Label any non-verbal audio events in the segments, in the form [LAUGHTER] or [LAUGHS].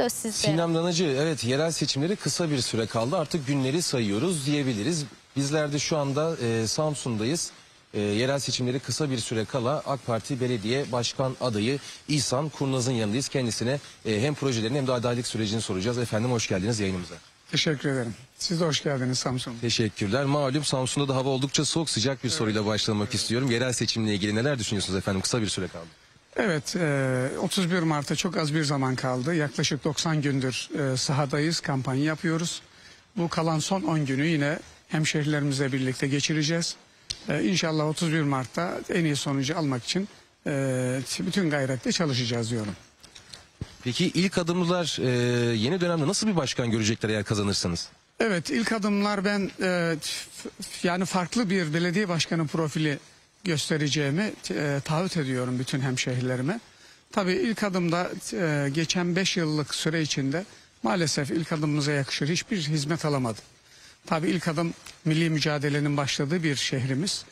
Söz sizde. Sinem Danacı evet yerel seçimleri kısa bir süre kaldı. Artık günleri sayıyoruz diyebiliriz. Bizler de şu anda e, Samsun'dayız. E, yerel seçimleri kısa bir süre kala AK Parti Belediye Başkan adayı İhsan Kurnaz'ın yanındayız. Kendisine e, hem projelerini hem de adaylık sürecini soracağız. Efendim hoş geldiniz yayınımıza. Teşekkür ederim. Siz de hoş geldiniz Samsun. Teşekkürler. Malum Samsun'da da hava oldukça soğuk sıcak bir evet. soruyla başlamak evet. istiyorum. Yerel seçimle ilgili neler düşünüyorsunuz efendim? Kısa bir süre kaldı. Evet, 31 e, Mart'a çok az bir zaman kaldı. Yaklaşık 90 gündür e, sahadayız, kampanya yapıyoruz. Bu kalan son 10 günü yine hemşehrilerimizle birlikte geçireceğiz. E, inşallah 31 Mart'ta en iyi sonucu almak için bütün gayretle çalışacağız diyorum. Peki ilk adımlar yeni dönemde nasıl bir başkan görecekler eğer kazanırsanız? Evet ilk adımlar ben yani farklı bir belediye başkanı profili göstereceğimi e, taahhüt ediyorum bütün hemşehrilerime. Tabii ilk adımda e, geçen 5 yıllık süre içinde maalesef ilk adımımıza yakışır hiçbir hizmet alamadı. Tabii ilk adım milli mücadelenin başladığı bir şehrimiz,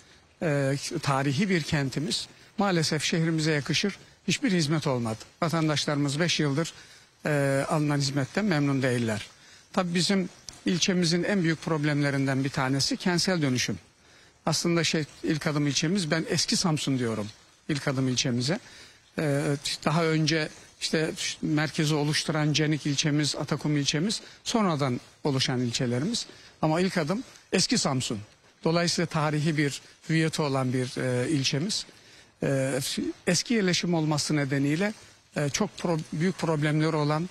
e, tarihi bir kentimiz. Maalesef şehrimize yakışır hiçbir hizmet olmadı. Vatandaşlarımız 5 yıldır e, alınan hizmetten memnun değiller. Tabii bizim ilçemizin en büyük problemlerinden bir tanesi kentsel dönüşüm aslında şey ilk adım ilçemiz ben eski Samsun diyorum ilk adım ilçemize. Ee, daha önce işte merkezi oluşturan Cenik ilçemiz, Atakum ilçemiz sonradan oluşan ilçelerimiz. Ama ilk adım eski Samsun. Dolayısıyla tarihi bir hüviyeti olan bir e, ilçemiz. Ee, eski yerleşim olması nedeniyle e, çok pro, büyük problemleri olan,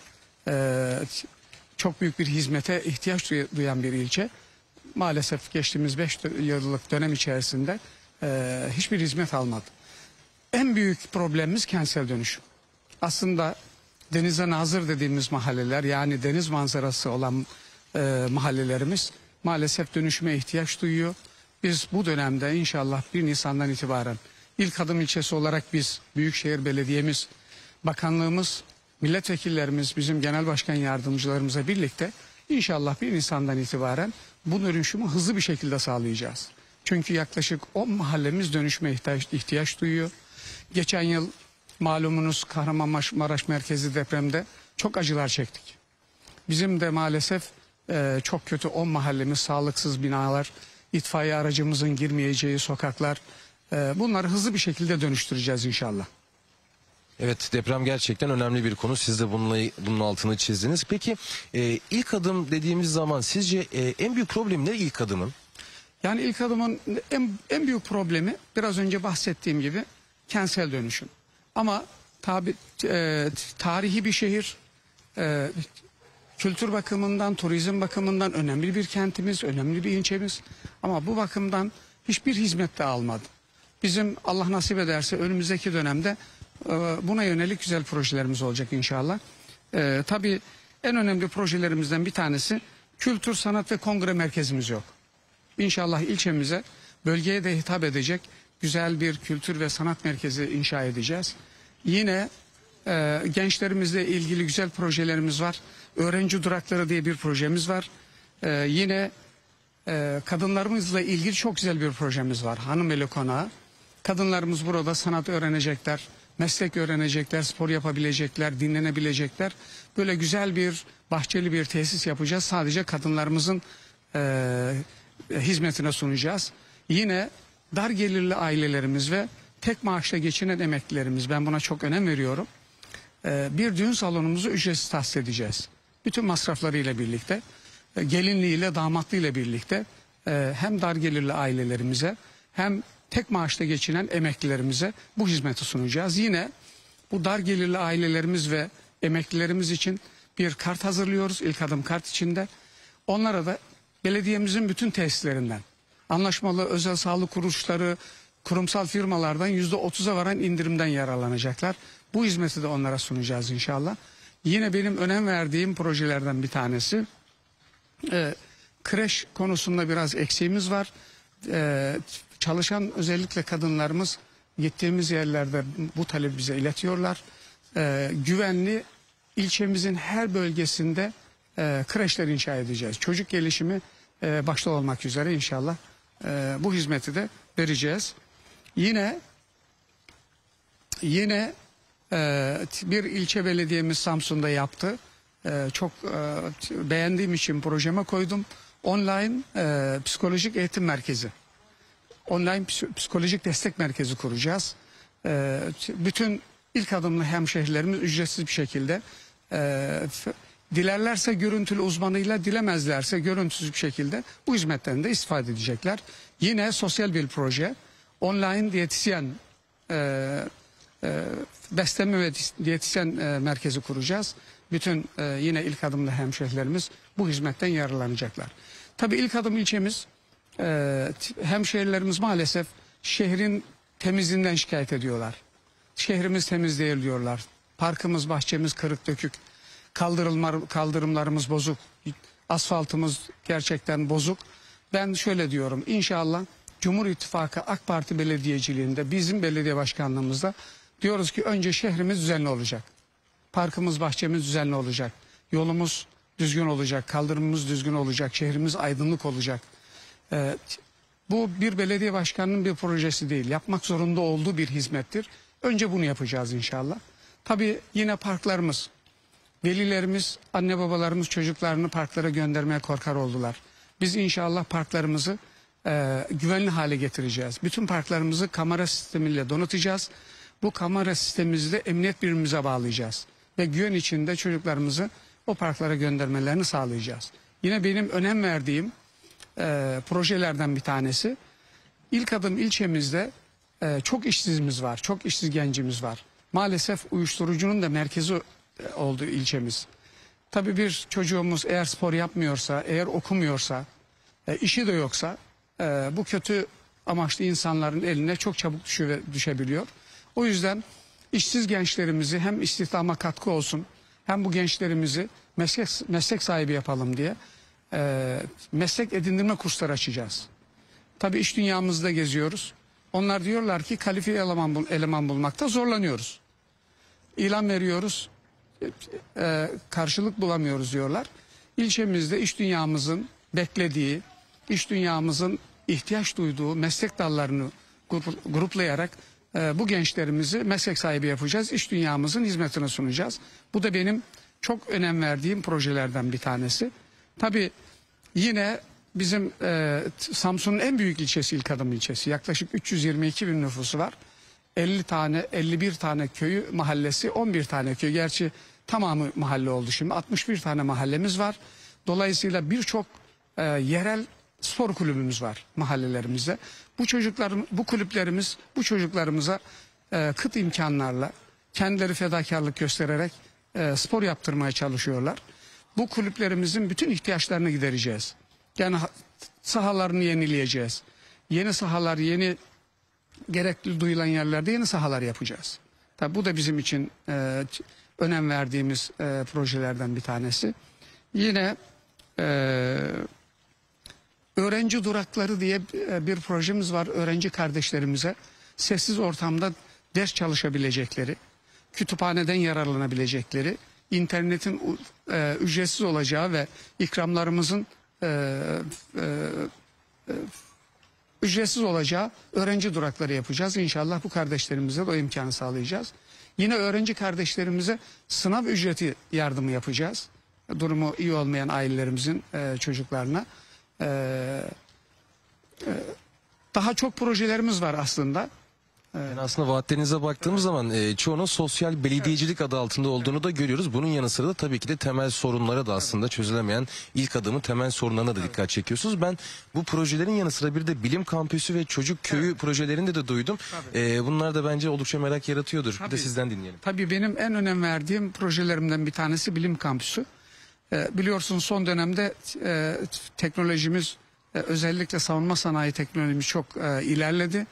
e, çok büyük bir hizmete ihtiyaç duyan bir ilçe maalesef geçtiğimiz 5 yıllık dönem içerisinde e, hiçbir hizmet almadı. En büyük problemimiz kentsel dönüşüm. Aslında denize nazır dediğimiz mahalleler yani deniz manzarası olan e, mahallelerimiz maalesef dönüşüme ihtiyaç duyuyor. Biz bu dönemde inşallah 1 Nisan'dan itibaren ilk adım ilçesi olarak biz Büyükşehir Belediye'miz, Bakanlığımız, milletvekillerimiz, bizim genel başkan yardımcılarımıza birlikte İnşallah bir Nisan'dan itibaren bu dönüşümü hızlı bir şekilde sağlayacağız. Çünkü yaklaşık 10 mahallemiz dönüşme ihtiyaç, ihtiyaç duyuyor. Geçen yıl malumunuz Kahramanmaraş merkezi depremde çok acılar çektik. Bizim de maalesef e, çok kötü 10 mahallemiz, sağlıksız binalar, itfaiye aracımızın girmeyeceği sokaklar. E, bunları hızlı bir şekilde dönüştüreceğiz inşallah. Evet deprem gerçekten önemli bir konu. Siz de bununla, bunun altını çizdiniz. Peki e, ilk adım dediğimiz zaman sizce e, en büyük problem ne ilk adımın? Yani ilk adımın en, en büyük problemi biraz önce bahsettiğim gibi kentsel dönüşüm. Ama tabi, e, tarihi bir şehir, e, kültür bakımından, turizm bakımından önemli bir kentimiz, önemli bir ilçemiz. Ama bu bakımdan hiçbir hizmet de almadı. Bizim Allah nasip ederse önümüzdeki dönemde ee, buna yönelik güzel projelerimiz olacak inşallah. Ee, tabii en önemli projelerimizden bir tanesi kültür, sanat ve kongre merkezimiz yok. İnşallah ilçemize, bölgeye de hitap edecek güzel bir kültür ve sanat merkezi inşa edeceğiz. Yine e, gençlerimizle ilgili güzel projelerimiz var. Öğrenci durakları diye bir projemiz var. E, yine e, kadınlarımızla ilgili çok güzel bir projemiz var. Hanım Eli Konağı. Kadınlarımız burada sanat öğrenecekler meslek öğrenecekler, spor yapabilecekler, dinlenebilecekler. Böyle güzel bir bahçeli bir tesis yapacağız. Sadece kadınlarımızın e, hizmetine sunacağız. Yine dar gelirli ailelerimiz ve tek maaşla geçinen emeklilerimiz ben buna çok önem veriyorum. E, bir düğün salonumuzu ücretsiz tahsis edeceğiz. Bütün masraflarıyla birlikte, e, gelinliğiyle, damatlığıyla birlikte e, hem dar gelirli ailelerimize hem tek maaşla geçinen emeklilerimize bu hizmeti sunacağız. Yine bu dar gelirli ailelerimiz ve emeklilerimiz için bir kart hazırlıyoruz. İlk adım kart içinde. Onlara da belediyemizin bütün tesislerinden anlaşmalı özel sağlık kuruluşları, kurumsal firmalardan yüzde otuza varan indirimden yararlanacaklar. Bu hizmeti de onlara sunacağız inşallah. Yine benim önem verdiğim projelerden bir tanesi e, kreş konusunda biraz eksiğimiz var. E, Çalışan özellikle kadınlarımız gittiğimiz yerlerde bu talebi bize iletiyorlar. Ee, güvenli ilçemizin her bölgesinde e, kreşler inşa edeceğiz. Çocuk gelişimi e, başta olmak üzere inşallah e, bu hizmeti de vereceğiz. Yine yine e, bir ilçe belediyemiz Samsun'da yaptı. E, çok e, beğendiğim için projeme koydum. Online e, psikolojik eğitim merkezi online psikolojik destek merkezi kuracağız. Ee, bütün ilk adımlı hemşehrilerimiz ücretsiz bir şekilde e, dilerlerse görüntülü uzmanıyla dilemezlerse görüntüsüz bir şekilde bu hizmetten de istifade edecekler. Yine sosyal bir proje online diyetisyen e, e beslenme ve diyetisyen e, merkezi kuracağız. Bütün yine ilk adımlı hemşehrilerimiz bu hizmetten yararlanacaklar. Tabii ilk adım ilçemiz e, hemşehrilerimiz maalesef şehrin temizliğinden şikayet ediyorlar. Şehrimiz temiz değil diyorlar. Parkımız, bahçemiz kırık dökük. Kaldırımlar, kaldırımlarımız bozuk. Asfaltımız gerçekten bozuk. Ben şöyle diyorum İnşallah Cumhur İttifakı AK Parti belediyeciliğinde bizim belediye başkanlığımızda diyoruz ki önce şehrimiz düzenli olacak. Parkımız, bahçemiz düzenli olacak. Yolumuz düzgün olacak, kaldırımımız düzgün olacak, şehrimiz aydınlık olacak. E, bu bir belediye başkanının bir projesi değil. Yapmak zorunda olduğu bir hizmettir. Önce bunu yapacağız inşallah. Tabii yine parklarımız, velilerimiz, anne babalarımız çocuklarını parklara göndermeye korkar oldular. Biz inşallah parklarımızı e, güvenli hale getireceğiz. Bütün parklarımızı kamera sistemiyle donatacağız. Bu kamera sistemimizi de emniyet birimimize bağlayacağız. Ve güven içinde çocuklarımızı o parklara göndermelerini sağlayacağız. Yine benim önem verdiğim e, projelerden bir tanesi. İlk adım ilçemizde e, çok işsizimiz var, çok işsiz gencimiz var. Maalesef uyuşturucunun da merkezi e, olduğu ilçemiz. Tabii bir çocuğumuz eğer spor yapmıyorsa, eğer okumuyorsa, e, işi de yoksa e, bu kötü amaçlı insanların eline çok çabuk düşü, düşebiliyor. O yüzden işsiz gençlerimizi hem istihdama katkı olsun hem bu gençlerimizi meslek, meslek sahibi yapalım diye e, meslek edindirme kursları açacağız. Tabii iş dünyamızda geziyoruz. Onlar diyorlar ki kalifiye eleman, bul eleman bulmakta zorlanıyoruz. İlan veriyoruz, e, e karşılık bulamıyoruz diyorlar. İlçemizde iş dünyamızın beklediği, iş dünyamızın ihtiyaç duyduğu meslek dallarını gruplayarak e, bu gençlerimizi meslek sahibi yapacağız. iş dünyamızın hizmetine sunacağız. Bu da benim çok önem verdiğim projelerden bir tanesi. Tabii yine bizim e, Samsun'un en büyük ilçesi İlkadım ilçesi. Yaklaşık 322 bin nüfusu var. 50 tane 51 tane köyü mahallesi 11 tane köy. Gerçi tamamı mahalle oldu şimdi. 61 tane mahallemiz var. Dolayısıyla birçok e, yerel spor kulübümüz var mahallelerimizde. Bu çocuklarım bu kulüplerimiz bu çocuklarımıza e, kıt imkanlarla kendileri fedakarlık göstererek e, spor yaptırmaya çalışıyorlar bu kulüplerimizin bütün ihtiyaçlarını gidereceğiz. Yani sahalarını yenileyeceğiz. Yeni sahalar, yeni gerekli duyulan yerlerde yeni sahalar yapacağız. Tabi bu da bizim için e, önem verdiğimiz e, projelerden bir tanesi. Yine e, öğrenci durakları diye e, bir projemiz var öğrenci kardeşlerimize. Sessiz ortamda ders çalışabilecekleri, kütüphaneden yararlanabilecekleri internetin e, ücretsiz olacağı ve ikramlarımızın e, e, e, ücretsiz olacağı öğrenci durakları yapacağız. İnşallah bu kardeşlerimize de o imkanı sağlayacağız. Yine öğrenci kardeşlerimize sınav ücreti yardımı yapacağız. Durumu iyi olmayan ailelerimizin e, çocuklarına. E, e, daha çok projelerimiz var aslında. Evet. Yani aslında vaatlerinize baktığımız zaman e, çoğunun sosyal belediyecilik adı altında olduğunu da görüyoruz. Bunun yanı sıra da tabii ki de temel sorunlara da aslında çözülemeyen ilk adımı temel sorunlarına da dikkat çekiyorsunuz. Ben bu projelerin yanı sıra bir de bilim kampüsü ve çocuk köyü projelerinde de duydum. E, bunlar da bence oldukça merak yaratıyordur. Bir de Tabii. sizden dinleyelim. Tabii benim en önem verdiğim projelerimden bir tanesi bilim kampüsü. Ee, biliyorsunuz son dönemde e, teknolojimiz e, özellikle savunma sanayi teknolojimiz çok e, ilerledi.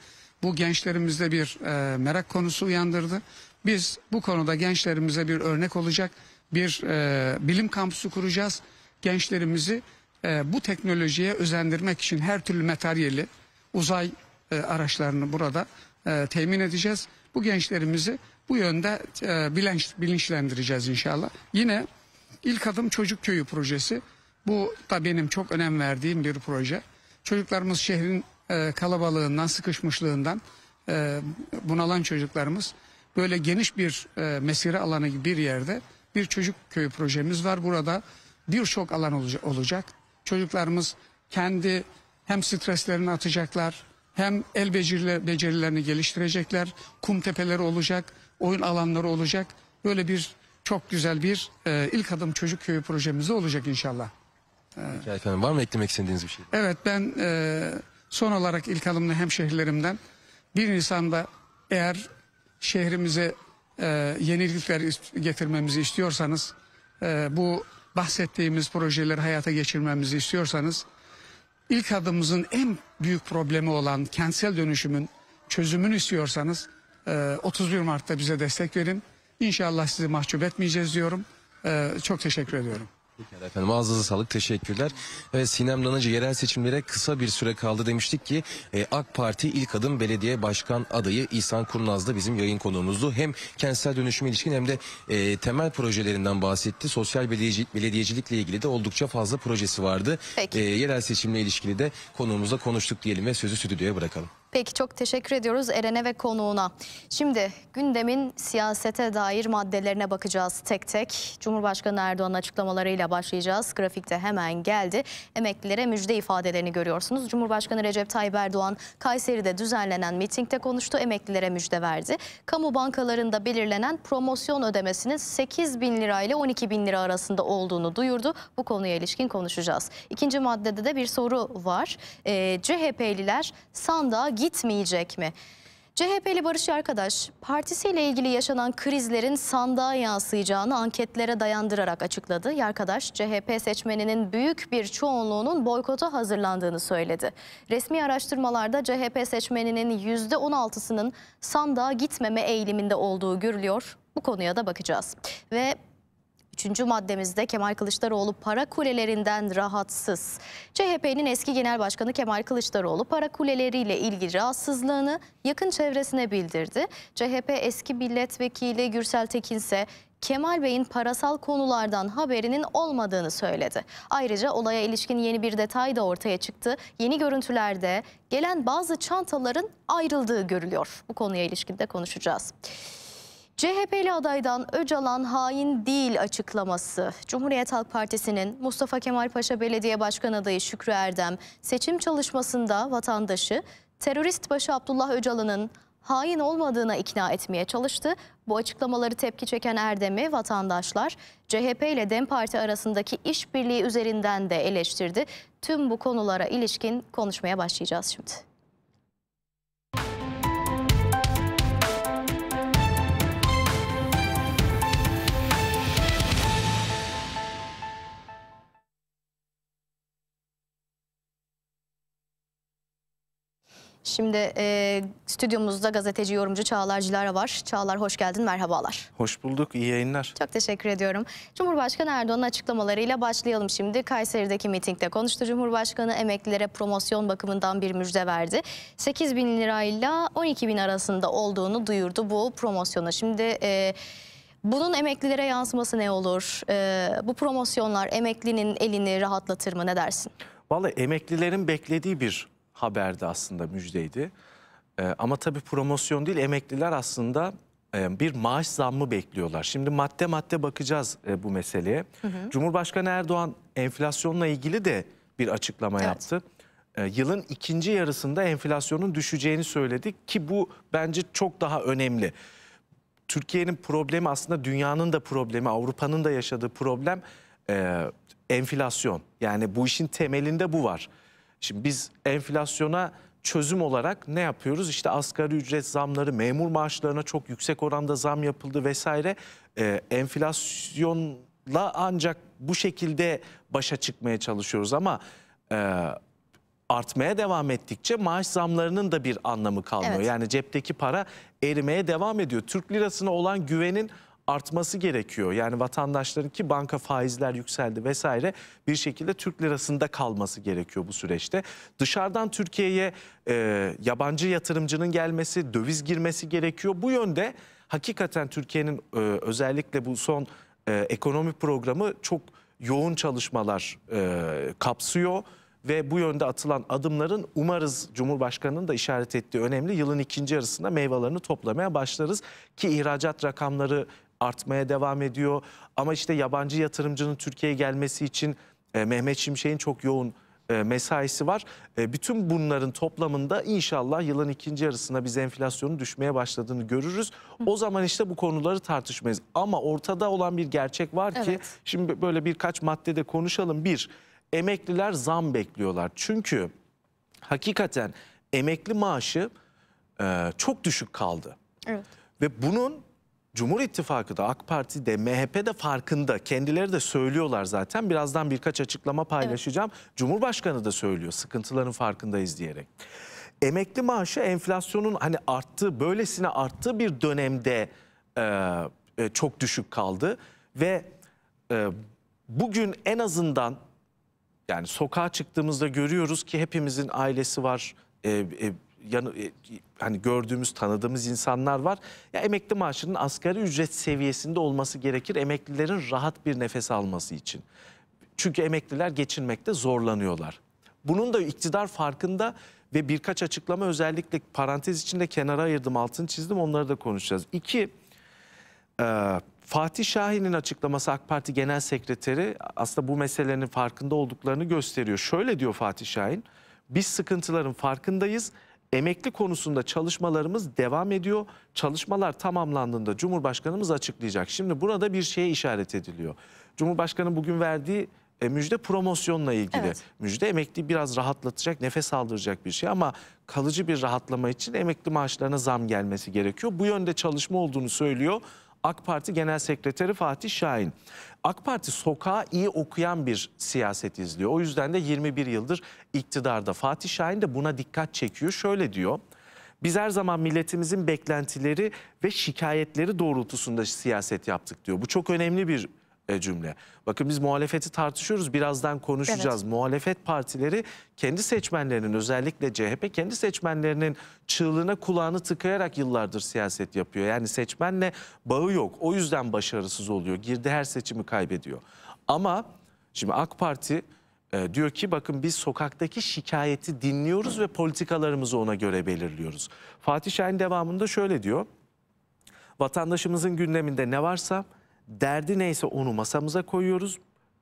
Bu gençlerimizde bir e, merak konusu uyandırdı. Biz bu konuda gençlerimize bir örnek olacak bir e, bilim kampüsü kuracağız. Gençlerimizi e, bu teknolojiye özendirmek için her türlü materyali, uzay e, araçlarını burada e, temin edeceğiz. Bu gençlerimizi bu yönde e, bilinç, bilinçlendireceğiz inşallah. Yine ilk adım çocuk köyü projesi. Bu da benim çok önem verdiğim bir proje. Çocuklarımız şehrin e, kalabalığından, sıkışmışlığından e, bunalan çocuklarımız böyle geniş bir e, mesire alanı gibi bir yerde bir çocuk köyü projemiz var. Burada birçok alan olacak. Çocuklarımız kendi hem streslerini atacaklar, hem el beceriler, becerilerini geliştirecekler, kum tepeleri olacak, oyun alanları olacak. Böyle bir çok güzel bir e, ilk adım çocuk köyü projemizde olacak inşallah. Ee, efendim var mı eklemek istediğiniz bir şey? Evet ben e, Son olarak ilk alımlı hemşehrilerimden 1 Nisan'da eğer şehrimize e, yenilikler getirmemizi istiyorsanız e, bu bahsettiğimiz projeleri hayata geçirmemizi istiyorsanız ilk adımımızın en büyük problemi olan kentsel dönüşümün çözümünü istiyorsanız 31 e, Mart'ta bize destek verin. İnşallah sizi mahcup etmeyeceğiz diyorum. E, çok teşekkür ediyorum efendim ağzınıza sağlık teşekkürler. Evet Sinem Danıcı yerel seçimlere kısa bir süre kaldı demiştik ki e, AK Parti ilk adım belediye başkan adayı İhsan Kurnaz da bizim yayın konuğumuzdu. Hem kentsel dönüşüme ilişkin hem de e, temel projelerinden bahsetti. Sosyal belediyeci, belediyecilikle ilgili de oldukça fazla projesi vardı. E, yerel seçimle ilişkili de konuğumuzla konuştuk diyelim ve sözü stüdyoya bırakalım. Peki çok teşekkür ediyoruz Eren'e ve konuğuna. Şimdi gündemin siyasete dair maddelerine bakacağız tek tek. Cumhurbaşkanı Erdoğan'ın açıklamalarıyla başlayacağız. Grafikte hemen geldi. Emeklilere müjde ifadelerini görüyorsunuz. Cumhurbaşkanı Recep Tayyip Erdoğan Kayseri'de düzenlenen mitingde konuştu. Emeklilere müjde verdi. Kamu bankalarında belirlenen promosyon ödemesinin 8 bin lira ile 12 bin lira arasında olduğunu duyurdu. Bu konuya ilişkin konuşacağız. İkinci maddede de bir soru var. E, ee, CHP'liler sandığa gitmeyecek mi? CHP'li Barış Arkadaş, partisiyle ilgili yaşanan krizlerin sandığa yansıyacağını anketlere dayandırarak açıkladı. arkadaş CHP seçmeninin büyük bir çoğunluğunun boykota hazırlandığını söyledi. Resmi araştırmalarda CHP seçmeninin %16'sının sandığa gitmeme eğiliminde olduğu görülüyor. Bu konuya da bakacağız. Ve Üçüncü maddemizde Kemal Kılıçdaroğlu para kulelerinden rahatsız. CHP'nin eski genel başkanı Kemal Kılıçdaroğlu para kuleleriyle ilgili rahatsızlığını yakın çevresine bildirdi. CHP eski milletvekili Gürsel Tekin ise Kemal Bey'in parasal konulardan haberinin olmadığını söyledi. Ayrıca olaya ilişkin yeni bir detay da ortaya çıktı. Yeni görüntülerde gelen bazı çantaların ayrıldığı görülüyor. Bu konuya ilişkin de konuşacağız. CHP'li adaydan Öcalan hain değil açıklaması. Cumhuriyet Halk Partisi'nin Mustafa Kemal Paşa Belediye Başkanı adayı Şükrü Erdem seçim çalışmasında vatandaşı terörist başı Abdullah Öcalan'ın hain olmadığına ikna etmeye çalıştı. Bu açıklamaları tepki çeken Erdem'i vatandaşlar CHP ile DEM Parti arasındaki işbirliği üzerinden de eleştirdi. Tüm bu konulara ilişkin konuşmaya başlayacağız şimdi. Şimdi e, stüdyomuzda gazeteci, yorumcu Çağlar Cilara var. Çağlar hoş geldin, merhabalar. Hoş bulduk, iyi yayınlar. Çok teşekkür ediyorum. Cumhurbaşkanı Erdoğan'ın açıklamalarıyla başlayalım şimdi. Kayseri'deki mitingde konuştu Cumhurbaşkanı. Emeklilere promosyon bakımından bir müjde verdi. 8 bin lirayla 12 bin arasında olduğunu duyurdu bu promosyona. Şimdi... E, bunun emeklilere yansıması ne olur? Ee, bu promosyonlar emeklinin elini rahatlatır mı? Ne dersin? Vallahi emeklilerin beklediği bir haberde aslında müjdeydi. E, ama tabii promosyon değil emekliler aslında e, bir maaş zammı bekliyorlar. Şimdi madde madde bakacağız e, bu meseleye. Hı hı. Cumhurbaşkanı Erdoğan enflasyonla ilgili de bir açıklama evet. yaptı. E, yılın ikinci yarısında enflasyonun düşeceğini söyledi ki bu bence çok daha önemli. Türkiye'nin problemi aslında dünyanın da problemi, Avrupa'nın da yaşadığı problem e, enflasyon. Yani bu işin temelinde bu var. Şimdi biz enflasyona çözüm olarak ne yapıyoruz? İşte asgari ücret zamları, memur maaşlarına çok yüksek oranda zam yapıldı vesaire. Ee, enflasyonla ancak bu şekilde başa çıkmaya çalışıyoruz ama e, artmaya devam ettikçe maaş zamlarının da bir anlamı kalmıyor. Evet. Yani cepteki para erimeye devam ediyor. Türk lirasına olan güvenin artması gerekiyor. Yani vatandaşların ki banka faizler yükseldi vesaire bir şekilde Türk lirasında kalması gerekiyor bu süreçte. Dışarıdan Türkiye'ye e, yabancı yatırımcının gelmesi, döviz girmesi gerekiyor. Bu yönde hakikaten Türkiye'nin e, özellikle bu son e, ekonomi programı çok yoğun çalışmalar e, kapsıyor ve bu yönde atılan adımların umarız Cumhurbaşkanı'nın da işaret ettiği önemli yılın ikinci yarısında meyvelerini toplamaya başlarız ki ihracat rakamları artmaya devam ediyor. Ama işte yabancı yatırımcının Türkiye'ye gelmesi için e, Mehmet Şimşek'in çok yoğun e, mesaisi var. E, bütün bunların toplamında inşallah yılın ikinci yarısına biz enflasyonun düşmeye başladığını görürüz. O zaman işte bu konuları tartışmayız. Ama ortada olan bir gerçek var evet. ki şimdi böyle birkaç maddede konuşalım. Bir, emekliler zam bekliyorlar. Çünkü hakikaten emekli maaşı e, çok düşük kaldı. Evet. Ve bunun Cumhur İttifakı da AK Parti de MHP de farkında. Kendileri de söylüyorlar zaten. Birazdan birkaç açıklama paylaşacağım. Evet. Cumhurbaşkanı da söylüyor sıkıntıların farkındayız diyerek. Emekli maaşı enflasyonun hani arttığı böylesine arttığı bir dönemde e, e, çok düşük kaldı. Ve e, bugün en azından yani sokağa çıktığımızda görüyoruz ki hepimizin ailesi var, e, e, yanı, e, hani gördüğümüz, tanıdığımız insanlar var. Ya emekli maaşının asgari ücret seviyesinde olması gerekir emeklilerin rahat bir nefes alması için. Çünkü emekliler geçinmekte zorlanıyorlar. Bunun da iktidar farkında ve birkaç açıklama özellikle parantez içinde kenara ayırdım, altını çizdim onları da konuşacağız. İki, e, Fatih Şahin'in açıklaması AK Parti Genel Sekreteri aslında bu meselenin farkında olduklarını gösteriyor. Şöyle diyor Fatih Şahin, biz sıkıntıların farkındayız Emekli konusunda çalışmalarımız devam ediyor. Çalışmalar tamamlandığında Cumhurbaşkanımız açıklayacak. Şimdi burada bir şeye işaret ediliyor. Cumhurbaşkanı bugün verdiği e, müjde promosyonla ilgili. Evet. Müjde emekli biraz rahatlatacak, nefes aldıracak bir şey ama kalıcı bir rahatlama için emekli maaşlarına zam gelmesi gerekiyor. Bu yönde çalışma olduğunu söylüyor. AK Parti Genel Sekreteri Fatih Şahin. AK Parti sokağa iyi okuyan bir siyaset izliyor. O yüzden de 21 yıldır iktidarda. Fatih Şahin de buna dikkat çekiyor. Şöyle diyor. Biz her zaman milletimizin beklentileri ve şikayetleri doğrultusunda siyaset yaptık diyor. Bu çok önemli bir e, cümle. Bakın biz muhalefeti tartışıyoruz birazdan konuşacağız. Evet. Muhalefet partileri kendi seçmenlerinin özellikle CHP kendi seçmenlerinin çığlığına kulağını tıkayarak yıllardır siyaset yapıyor. Yani seçmenle bağı yok o yüzden başarısız oluyor girdi her seçimi kaybediyor. Ama şimdi AK Parti e, diyor ki bakın biz sokaktaki şikayeti dinliyoruz ve politikalarımızı ona göre belirliyoruz. Fatih Şahin devamında şöyle diyor. Vatandaşımızın gündeminde ne varsa Derdi neyse onu masamıza koyuyoruz.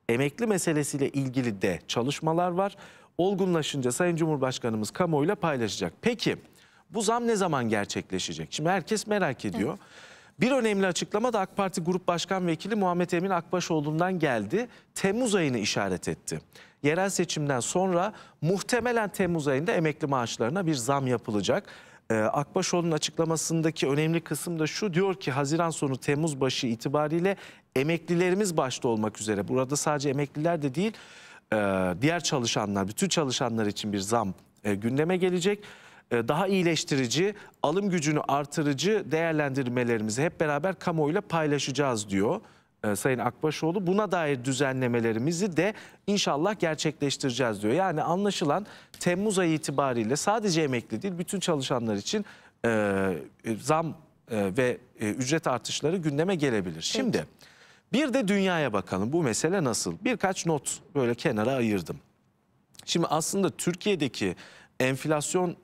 Emekli meselesiyle ilgili de çalışmalar var. Olgunlaşınca Sayın Cumhurbaşkanımız kamuoyuyla paylaşacak. Peki bu zam ne zaman gerçekleşecek? Şimdi herkes merak ediyor. Evet. Bir önemli açıklama da AK Parti Grup Başkan Vekili Muhammed Emin Akbaşoğlu'ndan geldi. Temmuz ayını işaret etti. Yerel seçimden sonra muhtemelen Temmuz ayında emekli maaşlarına bir zam yapılacak. Ee, Akbaşoğlu'nun açıklamasındaki önemli kısım da şu diyor ki Haziran sonu Temmuz başı itibariyle emeklilerimiz başta olmak üzere burada sadece emekliler de değil e, diğer çalışanlar bütün çalışanlar için bir zam e, gündeme gelecek e, daha iyileştirici, alım gücünü artırıcı değerlendirmelerimizi hep beraber kamuoyuyla paylaşacağız diyor. Ee, Sayın Akbaşoğlu. Buna dair düzenlemelerimizi de inşallah gerçekleştireceğiz diyor. Yani anlaşılan Temmuz ayı itibariyle sadece emekli değil bütün çalışanlar için e, e, zam e, ve e, ücret artışları gündeme gelebilir. Peki. Şimdi bir de dünyaya bakalım bu mesele nasıl? Birkaç not böyle kenara ayırdım. Şimdi aslında Türkiye'deki enflasyon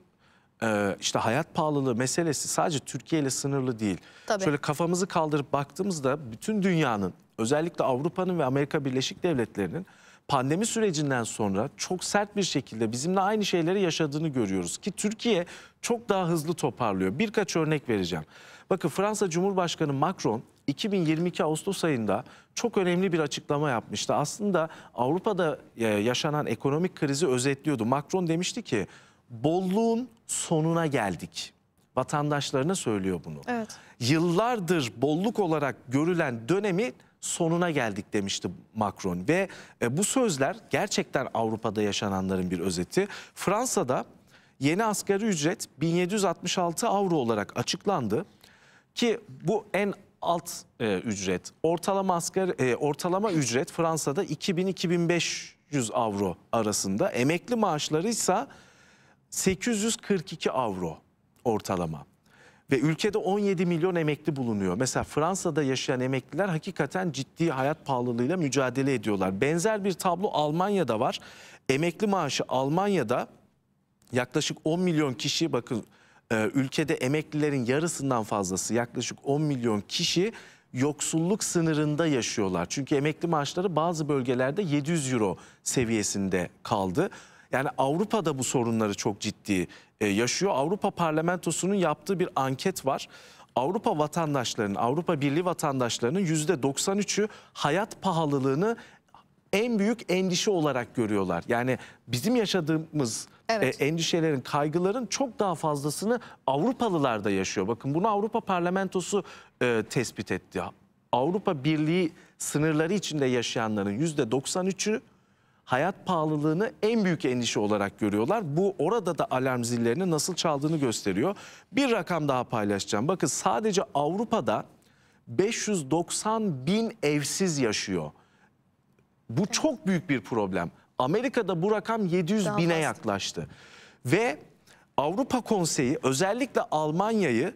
e, işte hayat pahalılığı meselesi sadece Türkiye ile sınırlı değil. Tabii. Şöyle kafamızı kaldırıp baktığımızda bütün dünyanın özellikle Avrupa'nın ve Amerika Birleşik Devletleri'nin pandemi sürecinden sonra çok sert bir şekilde bizimle aynı şeyleri yaşadığını görüyoruz ki Türkiye çok daha hızlı toparlıyor. Birkaç örnek vereceğim. Bakın Fransa Cumhurbaşkanı Macron 2022 Ağustos ayında çok önemli bir açıklama yapmıştı. Aslında Avrupa'da e, yaşanan ekonomik krizi özetliyordu. Macron demişti ki bolluğun sonuna geldik. Vatandaşlarına söylüyor bunu. Evet. Yıllardır bolluk olarak görülen dönemi sonuna geldik demişti Macron ve e, bu sözler gerçekten Avrupa'da yaşananların bir özeti. Fransa'da yeni asgari ücret 1766 avro olarak açıklandı ki bu en alt e, ücret. Ortalama asgari e, ortalama ücret Fransa'da 2000-2500 avro arasında. Emekli maaşları ise 842 avro ortalama. Ve ülkede 17 milyon emekli bulunuyor. Mesela Fransa'da yaşayan emekliler hakikaten ciddi hayat pahalılığıyla mücadele ediyorlar. Benzer bir tablo Almanya'da var. Emekli maaşı Almanya'da yaklaşık 10 milyon kişi bakın e, ülkede emeklilerin yarısından fazlası yaklaşık 10 milyon kişi yoksulluk sınırında yaşıyorlar. Çünkü emekli maaşları bazı bölgelerde 700 euro seviyesinde kaldı. Yani Avrupa'da bu sorunları çok ciddi e, yaşıyor. Avrupa Parlamentosu'nun yaptığı bir anket var. Avrupa vatandaşlarının, Avrupa Birliği vatandaşlarının %93'ü hayat pahalılığını en büyük endişe olarak görüyorlar. Yani bizim yaşadığımız e, evet. e, endişelerin, kaygıların çok daha fazlasını Avrupalılar da yaşıyor. Bakın bunu Avrupa Parlamentosu e, tespit etti. Avrupa Birliği sınırları içinde yaşayanların %93'ü hayat pahalılığını en büyük endişe olarak görüyorlar. Bu orada da alarm zillerini nasıl çaldığını gösteriyor. Bir rakam daha paylaşacağım. Bakın sadece Avrupa'da 590 bin evsiz yaşıyor. Bu çok büyük bir problem. Amerika'da bu rakam 700 daha bine fazla. yaklaştı. Ve Avrupa Konseyi özellikle Almanya'yı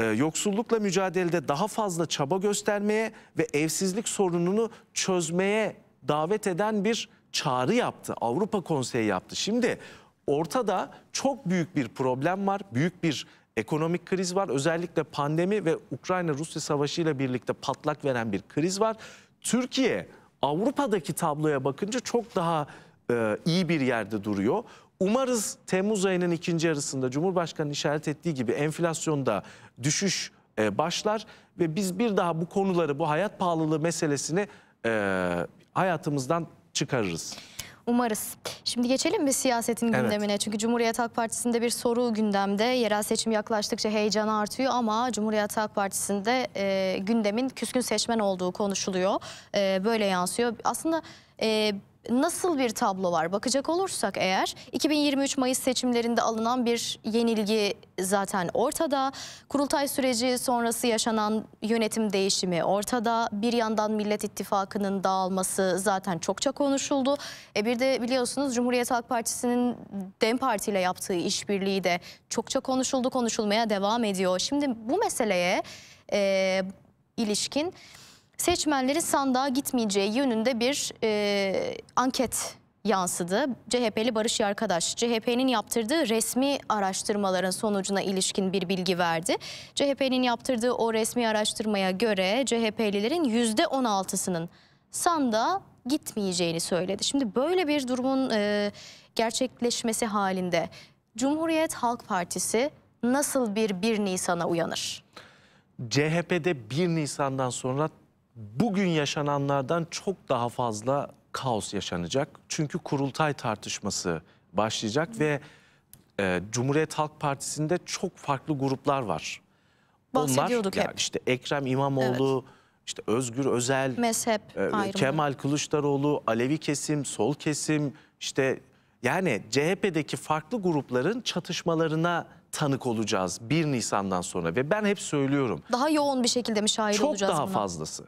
e, yoksullukla mücadelede daha fazla çaba göstermeye ve evsizlik sorununu çözmeye davet eden bir çağrı yaptı. Avrupa Konseyi yaptı. Şimdi ortada çok büyük bir problem var. Büyük bir ekonomik kriz var. Özellikle pandemi ve Ukrayna-Rusya savaşı ile birlikte patlak veren bir kriz var. Türkiye Avrupa'daki tabloya bakınca çok daha e, iyi bir yerde duruyor. Umarız Temmuz ayının ikinci yarısında Cumhurbaşkanı'nın işaret ettiği gibi enflasyonda düşüş e, başlar ve biz bir daha bu konuları, bu hayat pahalılığı meselesini e, hayatımızdan çıkarırız. Umarız. Şimdi geçelim mi siyasetin evet. gündemine? Çünkü Cumhuriyet Halk Partisi'nde bir soru gündemde. Yerel seçim yaklaştıkça heyecan artıyor ama Cumhuriyet Halk Partisi'nde e, gündemin küskün seçmen olduğu konuşuluyor. E, böyle yansıyor. Aslında... E, nasıl bir tablo var? Bakacak olursak eğer 2023 Mayıs seçimlerinde alınan bir yenilgi zaten ortada. Kurultay süreci sonrası yaşanan yönetim değişimi ortada. Bir yandan Millet İttifakı'nın dağılması zaten çokça konuşuldu. E bir de biliyorsunuz Cumhuriyet Halk Partisi'nin DEM Parti ile yaptığı işbirliği de çokça konuşuldu, konuşulmaya devam ediyor. Şimdi bu meseleye e, ilişkin seçmenleri sandığa gitmeyeceği yönünde bir e, anket yansıdı. CHP'li Barış Yarkadaş, CHP'nin yaptırdığı resmi araştırmaların sonucuna ilişkin bir bilgi verdi. CHP'nin yaptırdığı o resmi araştırmaya göre CHP'lilerin %16'sının sandığa gitmeyeceğini söyledi. Şimdi böyle bir durumun e, gerçekleşmesi halinde Cumhuriyet Halk Partisi nasıl bir 1 Nisan'a uyanır? CHP'de 1 Nisan'dan sonra bugün yaşananlardan çok daha fazla kaos yaşanacak. Çünkü kurultay tartışması başlayacak ve e, Cumhuriyet Halk Partisi'nde çok farklı gruplar var. Bahsediyorduk Onlar, hep. işte Ekrem İmamoğlu, evet. işte Özgür Özel, Mezhep e, Kemal Kılıçdaroğlu, Alevi kesim, sol kesim, işte yani CHP'deki farklı grupların çatışmalarına tanık olacağız 1 Nisan'dan sonra ve ben hep söylüyorum. Daha yoğun bir şekilde mi şahit olacağız Çok daha buna? fazlası